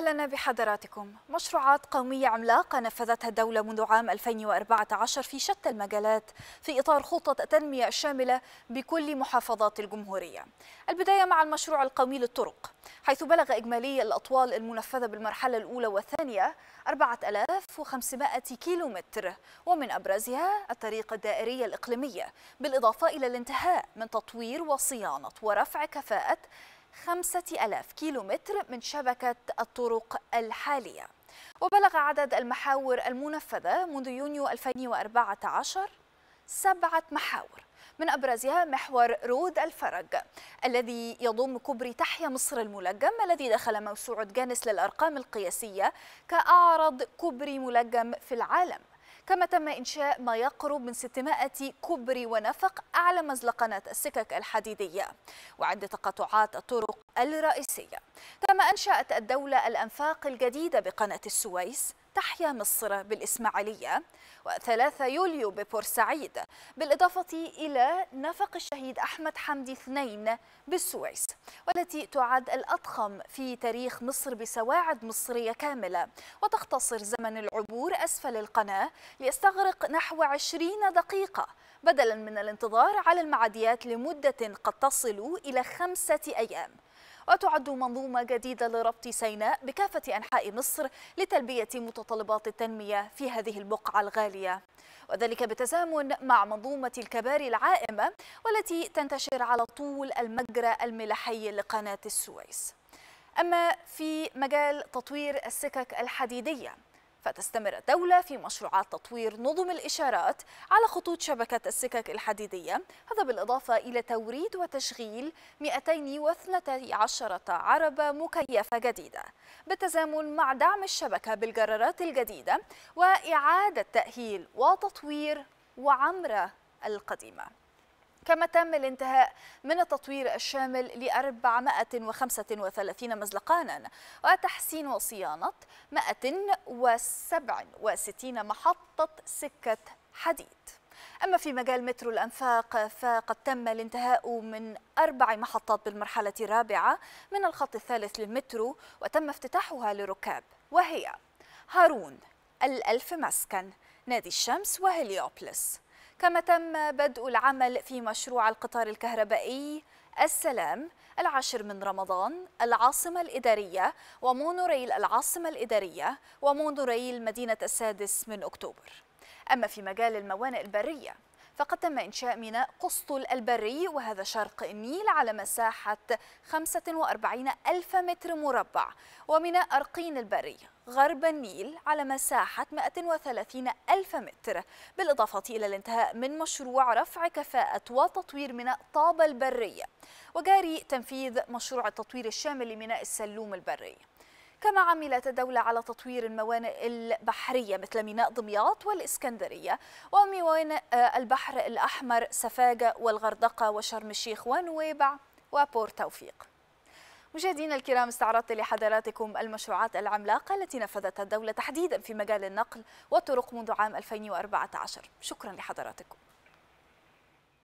أهلا بحضراتكم مشروعات قومية عملاقة نفذتها الدولة منذ عام 2014 في شتى المجالات في إطار خطة التنمية الشاملة بكل محافظات الجمهورية البداية مع المشروع القومي للطرق حيث بلغ إجمالي الأطوال المنفذة بالمرحلة الأولى والثانية 4500 كيلومتر ومن أبرزها الطريق الدائرية الإقليمية بالإضافة إلى الانتهاء من تطوير وصيانة ورفع كفاءة خمسة ألاف كيلومتر من شبكة الطرق الحالية وبلغ عدد المحاور المنفذة منذ يونيو 2014 سبعة محاور من أبرزها محور رود الفرج الذي يضم كوبري تحيا مصر الملجم الذي دخل موسوعة جانس للأرقام القياسية كأعرض كوبري ملجم في العالم كما تم إنشاء ما يقرب من 600 كبر ونفق أعلى مزلقنات السكك الحديدية وعند تقطعات الطرق الرئيسية كما أنشأت الدولة الأنفاق الجديدة بقناة السويس تحيا مصر بالإسماعيلية و3 يوليو ببورسعيد بالإضافة إلى نفق الشهيد أحمد حمدي اثنين بالسويس والتي تعد الأضخم في تاريخ مصر بسواعد مصرية كاملة وتختصر زمن العبور أسفل القناة ليستغرق نحو 20 دقيقة بدلا من الانتظار على المعديات لمدة قد تصل إلى خمسة أيام وتعد منظومة جديدة لربط سيناء بكافة أنحاء مصر لتلبية متطلبات التنمية في هذه البقعة الغالية وذلك بالتزامن مع منظومة الكباري العائمة والتي تنتشر على طول المجرى الملحي لقناة السويس أما في مجال تطوير السكك الحديدية فتستمر الدولة في مشروعات تطوير نظم الإشارات على خطوط شبكة السكك الحديدية هذا بالإضافة إلى توريد وتشغيل 212 عربة مكيفة جديدة بالتزامن مع دعم الشبكة بالجرارات الجديدة وإعادة تأهيل وتطوير وعمرة القديمة كما تم الانتهاء من التطوير الشامل ل 435 مزلقانا وتحسين وصيانة 167 محطة سكة حديد أما في مجال مترو الأنفاق فقد تم الانتهاء من أربع محطات بالمرحلة الرابعة من الخط الثالث للمترو وتم افتتاحها للركاب وهي هارون الألف مسكن نادي الشمس وهليوبلس كما تم بدء العمل في مشروع القطار الكهربائي السلام العاشر من رمضان العاصمة الإدارية ومونوريل العاصمة الإدارية ومونوريل مدينة السادس من أكتوبر أما في مجال الموانئ البرية فقد تم إنشاء ميناء قسطل البري وهذا شرق النيل على مساحة 45 ألف متر مربع وميناء أرقين البري غرب النيل على مساحة 130 ألف متر بالإضافة إلى الانتهاء من مشروع رفع كفاءة وتطوير ميناء طابة البري وجاري تنفيذ مشروع التطوير الشامل لميناء السلوم البري كما عملت الدولة على تطوير الموانئ البحرية مثل ميناء دمياط والإسكندرية وموانئ آه، البحر الأحمر سفاجة والغردقة وشرم الشيخ ونويبع وبور توفيق مشاهدينا الكرام استعرضت لحضراتكم المشروعات العملاقة التي نفذتها الدولة تحديدا في مجال النقل والطرق منذ عام 2014 شكرا لحضراتكم